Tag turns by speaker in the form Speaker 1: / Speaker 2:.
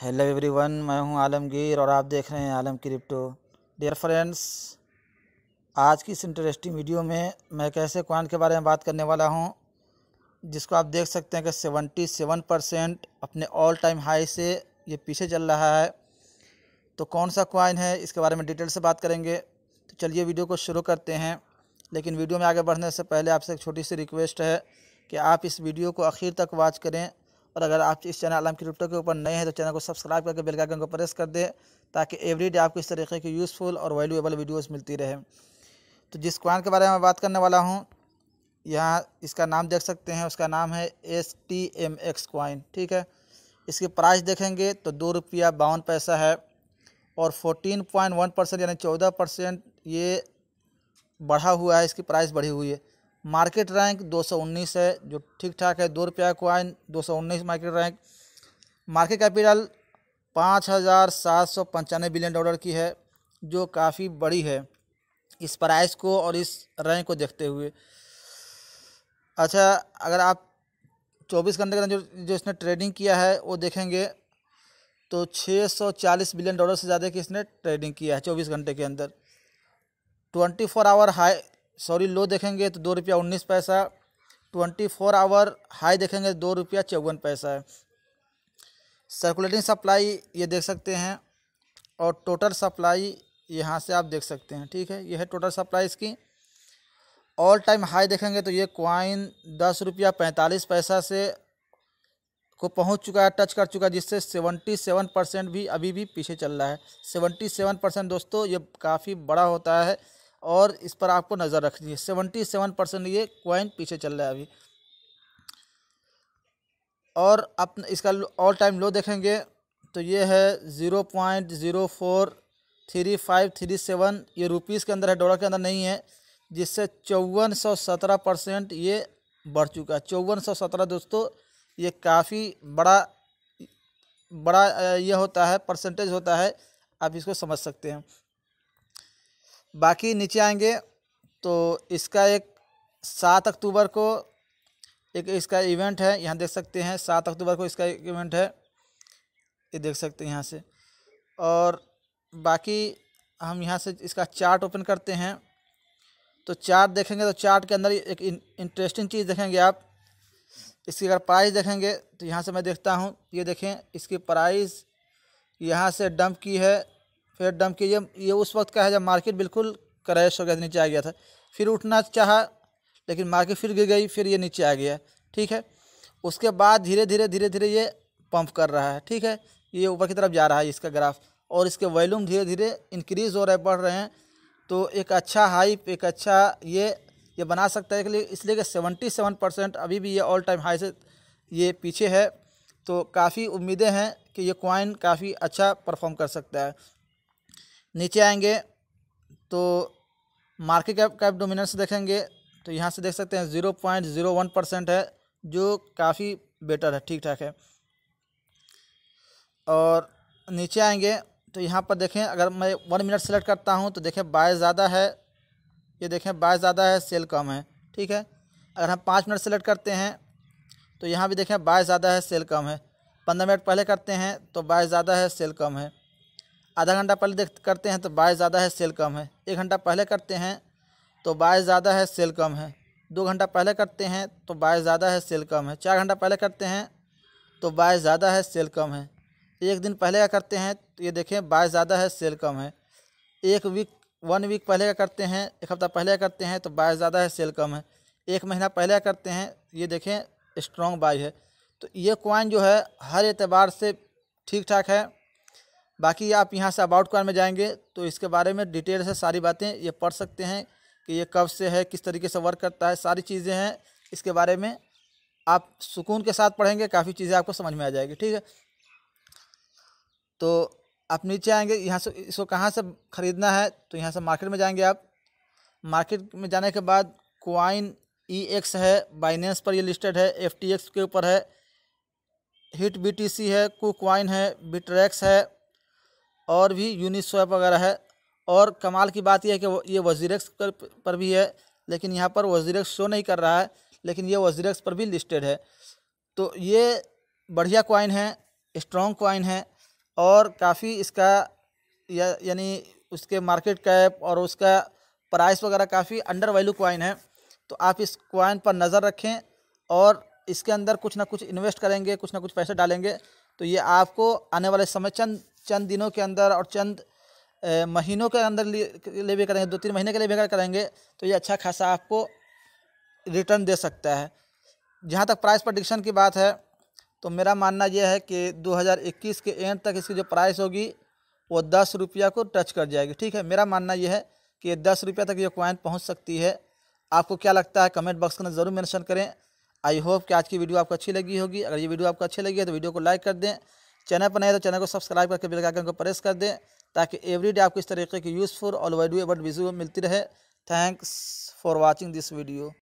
Speaker 1: hello everyone मैं हूं आलमगीर और आप देख रहे हैं आलम क्रिप्टो डियर फ्रेंड्स आज की इस इंटरेस्टिंग वीडियो में मैं कैसे कॉइन के बारे में बात करने वाला हूं जिसको आप देख सकते हैं कि सेवेंटी सेवन परसेंट अपने ऑल टाइम हाई से ये पीछे चल रहा है तो कौन सा कॉइन है इसके बारे में डिटेल से बात करेंगे तो चलिए वीडियो को शुरू करते हैं लेकिन वीडियो में आगे बढ़ने से पहले आपसे एक छोटी सी रिक्वेस्ट है कि आप इस वीडियो को आखिर तक वॉच करें और अगर आप इस चैनल आलम क्रिप्टो के ऊपर नए हैं तो चैनल को सब्सक्राइब करके बेल आइकन को प्रेस कर दें ताकि एवरीडे आपको इस तरीके की यूज़फुल और वैल्यूएबल वीडियोस मिलती रहे तो जिस क्वान के बारे में बात करने वाला हूँ यहाँ इसका नाम देख सकते हैं उसका नाम है S T M X coin ठीक है इसकी प्राइस देखेंगे तो दो रुपया बावन पैसा है और फोर्टीन पॉइंट वन परसेंट यानी चौदह परसेंट ये बढ़ा हुआ है इसकी प्राइस बढ़ी हुई है मार्केट रैंक 219 है जो ठीक ठाक है दो रुपया को आए दो मार्केट रैंक मार्केट कैपिटल पाँच हज़ार सात सौ पंचानवे बिलियन डॉलर की है जो काफ़ी बड़ी है इस प्राइस को और इस रैंक को देखते हुए अच्छा अगर आप चौबीस घंटे के अंदर जो जो इसने ट्रेडिंग किया है वो देखेंगे तो 640 बिलियन डॉलर से ज़्यादा की इसने ट्रेडिंग किया है चौबीस घंटे के अंदर 24 four hour high sorry low देखेंगे तो दो रुपया उन्नीस पैसा ट्वेंटी फोर आवर हाई देखेंगे तो दो रुपया चौवन पैसा है सर्कुलेटिंग सप्लाई ये देख सकते हैं और टोटल सप्लाई यहाँ से आप देख सकते हैं ठीक है यह है टोटल सप्लाई इसकी ऑल टाइम हाई देखेंगे तो ये क्वाइन दस रुपया पैंतालीस पैसा से को पहुंच चुका है टच कर चुका है जिससे सेवेंटी सेवन परसेंट भी अभी भी पीछे चल रहा है सेवेंटी सेवन परसेंट दोस्तों ये काफ़ी बड़ा होता है और इस पर आपको नज़र रखनी है सेवेंटी सेवन परसेंट ये क्वाइन पीछे चल रहा है अभी और आप इसका ऑल टाइम लो देखेंगे तो ये है zero point zero four three five three seven ये रुपीज़ के अंदर है डॉलर के अंदर नहीं है जिससे चौवन सौ सत्रह परसेंट ये बढ़ चुका है चौवन सौ सत्रह दोस्तों ये काफ़ी बड़ा बड़ा ये होता है परसेंटेज होता है आप इसको समझ सकते हैं बाकी नीचे आएंगे तो इसका एक सात अक्टूबर को एक इसका इवेंट है यहाँ देख सकते हैं सात अक्टूबर को इसका एक इवेंट है ये देख सकते हैं यहाँ से और बाकी हम यहाँ से इसका चार्ट ओपन करते हैं तो चार्ट देखेंगे तो चार्ट के अंदर एक इंटरेस्टिंग चीज़ देखेंगे आप इसकी अगर प्राइस देखेंगे तो यहाँ से मैं देखता हूँ ये देखें इसकी प्राइस यहाँ से डंप की है फिर डंप किया ये उस वक्त का है जब मार्केट बिल्कुल क्रैश हो गया नीचे आ गया था फिर उठना चाहा लेकिन मार्केट फिर गिर गई फिर ये नीचे आ गया ठीक है उसके बाद धीरे धीरे धीरे धीरे ये पंप कर रहा है ठीक है ये ऊपर की तरफ जा रहा है इसका ग्राफ और इसके वॉल्यूम धीरे धीरे इंक्रीज़ हो रहे बढ़ रहे हैं तो एक अच्छा हाइप एक अच्छा ये ये बना सकता है इसलिए कि सेवेंटी सेवन परसेंट अभी भी ये ऑल टाइम हाई से ये पीछे है तो काफ़ी उम्मीदें हैं कि ये क्वाइन काफ़ी अच्छा परफॉर्म कर सकता है नीचे आएंगे तो मार्केट कैप कैप डोमिनेंस देखेंगे तो यहाँ से देख सकते हैं zero point zero one percent है जो काफ़ी बेटर है ठीक ठाक है और नीचे आएंगे तो यहाँ पर देखें अगर मैं वन मिनट सेलेक्ट करता हूँ तो देखें बाय ज़्यादा है ये देखें बाय ज़्यादा है सेल कम है ठीक है अगर हम पाँच मिनट सेलेक्ट करते हैं तो यहाँ भी देखें बाय ज़्यादा है सेल कम है पंद्रह मिनट पहले करते हैं तो बाय ज़्यादा है सेल कम है आधा घंटा पहले देख करते हैं तो बाय ज़्यादा है सेल कम है एक घंटा पहले करते हैं तो बाय ज़्यादा है सेल कम है दो घंटा पहले करते हैं तो बाय ज़्यादा है सेल कम है चार घंटा पहले करते हैं तो बाय ज़्यादा है सेल कम है एक दिन पहले का करते हैं तो ये देखें बाय ज़्यादा है सेल कम है एक वीक वन वीक पहले का करते हैं एक हफ़्ता पहले का करते हैं तो बाय ज़्यादा है सेल कम है एक महीना पहले का करते हैं ये देखें स्ट्रॉन्ग बाय है तो ये कॉइन जो है हर एतबार से ठीक ठाक है बाकी आप यहाँ से अबाउट कार में जाएंगे तो इसके बारे में डिटेल से सारी बातें ये पढ़ सकते हैं कि ये कब से है किस तरीके से वर्क करता है सारी चीज़ें हैं इसके बारे में आप सुकून के साथ पढ़ेंगे काफ़ी चीज़ें आपको समझ में आ जाएगी ठीक है तो आप नीचे आएंगे यहाँ से इसको कहाँ से ख़रीदना है तो यहाँ से मार्केट में जाएंगे आप मार्केट में जाने के बाद क्वाइन ई एक्स है बाइनेंस पर ये लिस्टेड है एफ टी एक्स के ऊपर है हिट बी टी सी है कुकवाइन है बिट्रैक्स है और भी यूनिस्वैप वगैरह है और कमाल की बात यह है कि ये वजीरक्स पर, भी है लेकिन यहाँ पर वजीरक्स शो नहीं कर रहा है लेकिन ये वजीरक्स पर भी लिस्टेड है तो ये बढ़िया कोइन है स्ट्रॉन्ग कोइन है और काफ़ी इसका या यानी उसके मार्केट कैप और उसका प्राइस वगैरह काफ़ी अंडर वैल्यू कोइन है तो आप इस कोइन पर नज़र रखें और इसके अंदर कुछ ना कुछ इन्वेस्ट करेंगे कुछ ना कुछ पैसे डालेंगे तो ये आपको आने वाले समय चंद चंद दिनों के अंदर और चंद महीनों के अंदर लिए भी करेंगे दो तीन महीने के लिए भी अगर करेंगे तो ये अच्छा खासा आपको रिटर्न दे सकता है जहाँ तक प्राइस प्रडिक्शन की बात है तो मेरा मानना यह है कि 2021 के एंड तक इसकी जो प्राइस होगी वो दस रुपया को टच कर जाएगी ठीक है मेरा मानना यह है कि दस रुपया तक ये क्वाइन पहुँच सकती है आपको क्या लगता है कमेंट बॉक्स के अंदर ज़रूर मेंशन करें आई होप कि आज की वीडियो आपको अच्छी लगी होगी अगर ये वीडियो आपको अच्छी लगी है तो वीडियो को लाइक कर दें चैनल पर नए तो चैनल को सब्सक्राइब करके बेल आइकन को प्रेस कर दें ताकि एवरीडे आपको इस तरीके की यूज़फुल और वैल्यूएबल वीडियो मिलती रहे thanks for watching this video